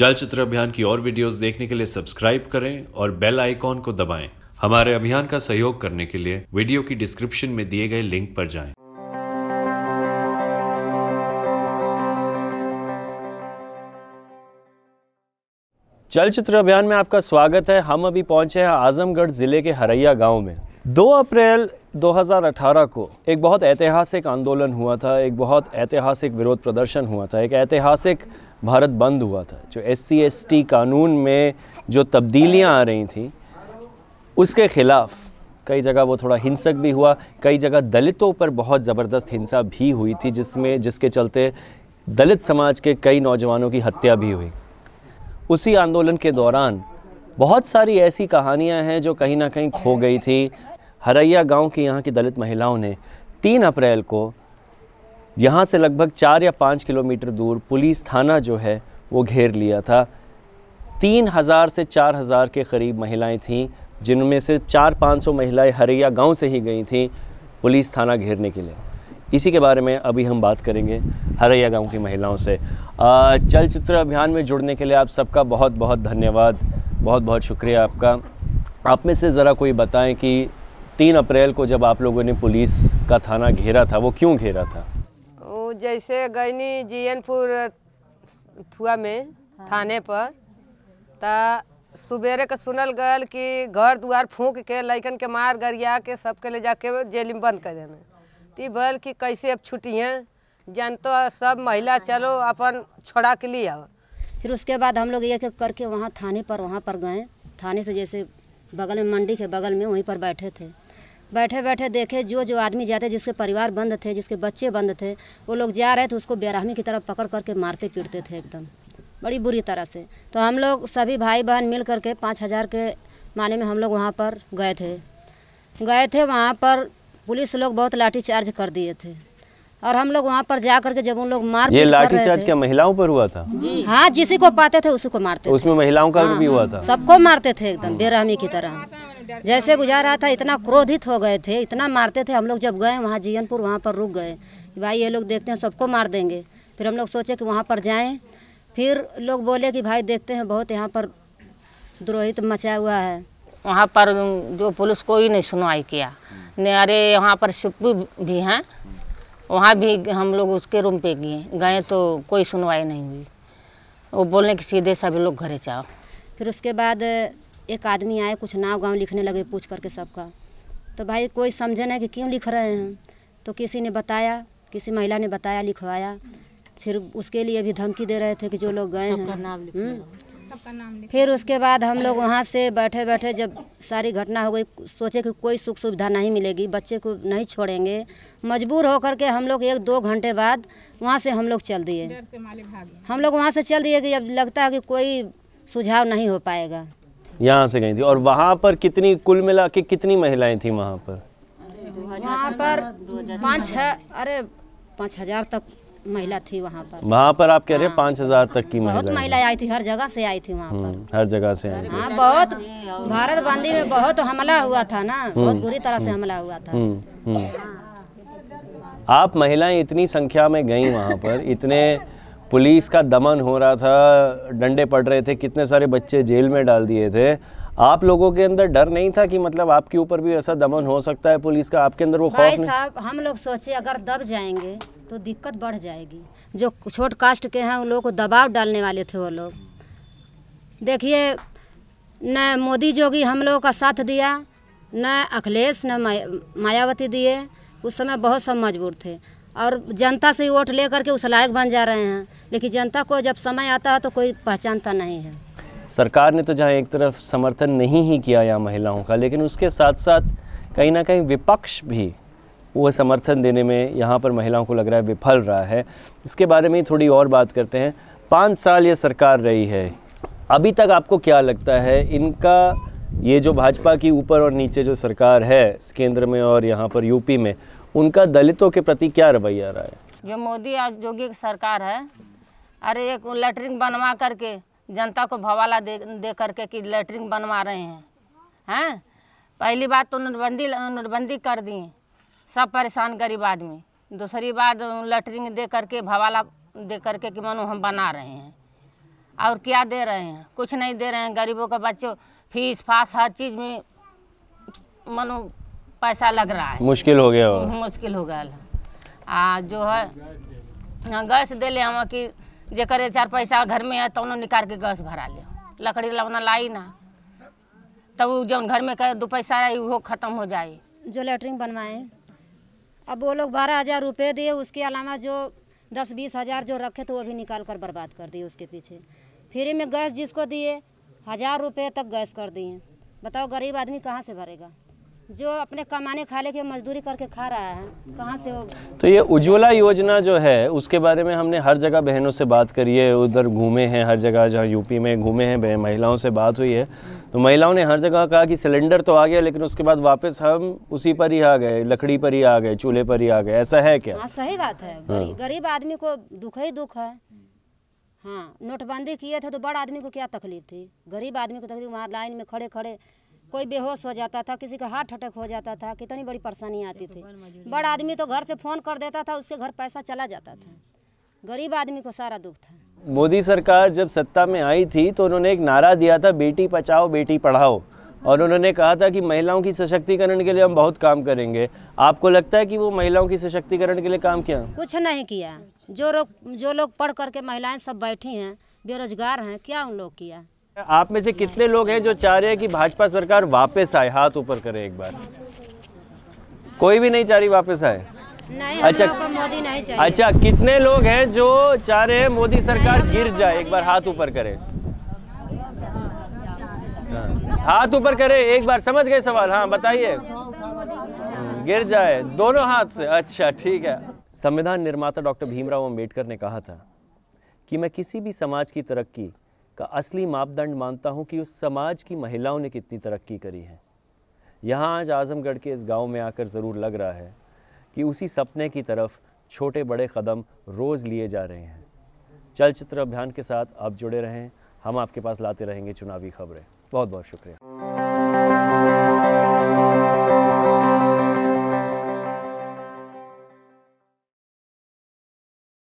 चलचित्र अभियान की और वीडियोस देखने के लिए सब्सक्राइब करें और बेल आइकॉन को दबाएं। हमारे अभियान का सहयोग करने के लिए वीडियो की डिस्क्रिप्शन में दिए गए लिंक पर जाएं। चलचित्र अभियान में आपका स्वागत है हम अभी पहुंचे हैं आजमगढ़ ज़िले के हरैया गांव में 2 अप्रैल 2018 को एक बहुत ऐतिहासिक आंदोलन हुआ था एक बहुत ऐतिहासिक विरोध प्रदर्शन हुआ था एक ऐतिहासिक भारत बंद हुआ था जो एस सी कानून में जो तब्दीलियाँ आ रही थी उसके ख़िलाफ़ कई जगह वो थोड़ा हिंसक भी हुआ कई जगह दलितों पर बहुत ज़बरदस्त हिंसा भी हुई थी जिसमें जिसके चलते दलित समाज के कई नौजवानों की हत्या भी हुई उसी आंदोलन के दौरान बहुत सारी ऐसी कहानियां हैं जो कहीं ना कहीं खो गई थी हरैया गांव की यहाँ की दलित महिलाओं ने तीन अप्रैल को यहाँ से लगभग चार या पाँच किलोमीटर दूर पुलिस थाना जो है वो घेर लिया था तीन हज़ार से चार हज़ार के करीब महिलाएं थीं जिनमें से चार पाँच सौ महिलाएँ हरैया गांव से ही गई थीं पुलिस थाना घेरने के लिए इसी के बारे में अभी हम बात करेंगे हरैया गांव की महिलाओं से चलचित्र अभियान में जुड़ने के लिए आप सबका बहुत बहुत धन्यवाद बहुत बहुत शुक्रिया आपका आप में से ज़रा कोई बताएं कि तीन अप्रैल को जब आप लोगों ने पुलिस का थाना घेरा था वो क्यों घेरा था जैसे गईनी जीएनपुर थुआ में हाँ। थाने पर ता सुबेरे के सुनल गल कि घर द्वार फूक के लैकन के मार गरिया के सबके ले जाके जेल में बंद कर देना ती बल कि कैसे अब छुट्टियाँ जानते तो सब महिला चलो अपन छोड़ा के लिए आओ फिर उसके बाद हम लोग ये करके वहाँ थाने पर वहाँ पर गए थाने से जैसे बगल में मंडी के बगल में वहीं पर बैठे थे बैठे बैठे देखे जो जो आदमी जाते जिसके परिवार बंद थे जिसके बच्चे बंद थे वो लोग जा रहे थे उसको बेरहमी की तरफ पकड़ करके मारते पीटते थे एकदम बड़ी बुरी तरह से तो हम लोग सभी भाई बहन मिल करके पाँच हज़ार के माने में हम लोग वहाँ पर गए थे गए थे वहाँ पर पुलिस लोग बहुत लाठी चार्ज कर दिए थे और हम लोग वहाँ पर जा करके जब उन लोग मार ये चार्ज क्या महिलाओं पर हुआ था हाँ जिसी को पाते थे उसी को मारते तो उसमें महिलाओं का भी हाँ, हुआ हाँ। था सबको मारते थे एकदम बेरहमी की तरह जैसे बुझा रहा था इतना क्रोधित हो गए थे इतना मारते थे हम लोग जब गए वहाँ जीवनपुर वहाँ पर रुक गए भाई ये लोग देखते हैं सबको मार देंगे फिर हम लोग सोचे कि वहाँ पर जाएं फिर लोग बोले कि भाई देखते हैं बहुत यहाँ पर द्रोहित मचा हुआ है वहाँ पर जो पुलिस कोई नहीं सुनवाई किया ने अरे यहाँ पर सिप्पू भी हैं वहाँ भी हम लोग उसके रूम पे गए गए तो कोई सुनवाई नहीं हुई वो बोलने कि सीधे सभी लोग घरे जाओ फिर उसके बाद एक आदमी आए कुछ नाव गांव लिखने लगे पूछ करके सबका तो भाई कोई समझे ना कि क्यों लिख रहे हैं तो किसी ने बताया किसी महिला ने बताया लिखवाया फिर उसके लिए भी धमकी दे रहे थे कि जो लोग गए हैं हम्म? फिर उसके बाद हम लोग वहाँ से बैठे बैठे जब सारी घटना हो गई सोचे कि कोई सुख सुविधा नहीं मिलेगी बच्चे को नहीं छोड़ेंगे मजबूर होकर के हम लोग एक दो घंटे बाद वहाँ से हम लोग चल दिए हम लोग वहाँ से चल दिए कि अब लगता है कि कोई सुझाव नहीं हो पाएगा यहाँ से गई थी और वहाँ पर कितनी कुल मिला के कितनी महिलाएं थी वहाँ पर वहाँ पर पाँच अरे पाँच हजार तक महिला थी वहाँ पर वहाँ पर आप कह रहे हैं हाँ। पाँच हजार तक की बहुत महिलाएं आई थी हर जगह से आई थी वहाँ पर हम्म, हर जगह से आई हाँ बहुत भारत बंदी में बहुत हमला हुआ था ना हम्म, बहुत बुरी तरह से हम्म, हमला हुआ था आप महिलाएं इतनी संख्या में गई वहाँ पर इतने पुलिस का दमन हो रहा था डंडे पड़ रहे थे कितने सारे बच्चे जेल में डाल दिए थे आप लोगों के अंदर डर नहीं था कि मतलब आपके ऊपर भी ऐसा दमन हो सकता है पुलिस का आपके अंदर वो भाई साहब हम लोग सोचे अगर दब जाएंगे तो दिक्कत बढ़ जाएगी जो छोट कास्ट के हैं उन लोगों को दबाव डालने वाले थे वो लोग देखिए न मोदी जोगी हम लोगों का साथ दिया न अखिलेश न मायावती दिए उस समय बहुत सब मजबूर थे और जनता से वोट ले करके उस लायक बन जा रहे हैं लेकिन जनता को जब समय आता है तो कोई पहचानता नहीं है सरकार ने तो जहाँ एक तरफ समर्थन नहीं ही किया यहाँ महिलाओं का लेकिन उसके साथ साथ कहीं ना कहीं विपक्ष भी वो समर्थन देने में यहाँ पर महिलाओं को लग रहा है विफल रहा है इसके बारे में थोड़ी और बात करते हैं पाँच साल ये सरकार रही है अभी तक आपको क्या लगता है इनका ये जो भाजपा की ऊपर और नीचे जो सरकार है केंद्र में और यहाँ पर यूपी में उनका दलितों के प्रति क्या रवैया रहा है जो मोदी और योगी की सरकार है अरे एक लेटरिन बनवा करके जनता को भवाला दे दे करके कि लेटरिन बनवा रहे हैं हैं पहली बात तो नोटबंदी नोटबंदी कर दिए सब परेशान गरीब आदमी दूसरी बात लेटरिन दे करके भवाला दे करके कि मानो हम बना रहे हैं और क्या दे रहे हैं कुछ नहीं दे रहे हैं गरीबों का बच्चों फीस फास हर चीज़ में मानो पैसा लग रहा है मुश्किल हो गया हम्म, मुश्किल हो गया आ जो है हाँ, गैस दे ले हम कि जेकर चार पैसा घर में है तो निकाल के गैस भरा ले लकड़ी लवना लाई ना तब जो घर में कहे दो पैसा रही वो ख़त्म हो जाए जो लेटरिन बनवाए अब वो लोग बारह हज़ार रुपये दिए उसके अलावा जो दस बीस हज़ार जो रखे तो वो भी निकाल कर बर्बाद कर दिए उसके पीछे फ्री में गैस जिसको दिए हज़ार रुपये तक गैस कर दिए बताओ गरीब आदमी कहाँ से भरेगा जो अपने कमाने खाने के मजदूरी करके खा रहा है कहाँ से वो तो ये उज्ज्वला योजना जो है उसके बारे में हमने हर जगह बहनों से बात करी है उधर घूमे हैं हर जगह जहाँ यूपी में घूमे हैं महिलाओं से बात हुई है तो महिलाओं ने हर जगह कहा कि सिलेंडर तो आ गया लेकिन उसके बाद वापस हम उसी पर ही आ गए लकड़ी पर ही आ गए चूल्हे पर ही आ गए ऐसा है क्या हाँ सही बात है हाँ। गरीब आदमी को दुख ही दुख है हाँ नोटबंदी किए थे तो बड़ा आदमी को क्या तकलीफ थी गरीब आदमी को तकलीफ वहाँ लाइन में खड़े खड़े कोई बेहोश हो जाता था किसी का हार्ट अटैक हो जाता था कितनी बड़ी परेशानी तो आती थी बड़ा आदमी तो घर से फ़ोन कर देता था उसके घर पैसा चला जाता था गरीब आदमी को सारा दुख था मोदी सरकार जब सत्ता में आई थी तो उन्होंने एक नारा दिया था बेटी बचाओ बेटी पढ़ाओ और उन्होंने कहा था कि महिलाओं की सशक्तिकरण के लिए हम बहुत काम करेंगे आपको लगता है कि वो महिलाओं की सशक्तिकरण के लिए काम किया कुछ नहीं किया जो लोग जो लोग पढ़ करके महिलाएं सब बैठी हैं बेरोजगार हैं क्या उन लोग किया आप में से कितने लोग हैं जो चाह रहे हैं कि भाजपा सरकार वापस आए हाथ ऊपर करे एक बार कोई भी नहीं चाह रही वापस आए नहीं अच्छा मोदी नहीं चाहिए अच्छा कितने लोग हैं जो चाह रहे हैं मोदी सरकार गिर जाए एक बार हाथ ऊपर करे हाथ ऊपर करे एक बार समझ गए सवाल हाँ बताइए हम्म, गिर जाए दोनों हाथ से अच्छा ठीक है संविधान निर्माता डॉक्टर भीमराव अम्बेडकर ने कहा था कि मैं किसी भी समाज की तरक्की का असली मापदंड मानता हूँ कि उस समाज की महिलाओं ने कितनी तरक्की करी है यहाँ आज आज़मगढ़ के इस गांव में आकर ज़रूर लग रहा है कि उसी सपने की तरफ छोटे बड़े कदम रोज़ लिए जा रहे हैं चलचित्र अभियान के साथ आप जुड़े रहें हम आपके पास लाते रहेंगे चुनावी खबरें बहुत बहुत शुक्रिया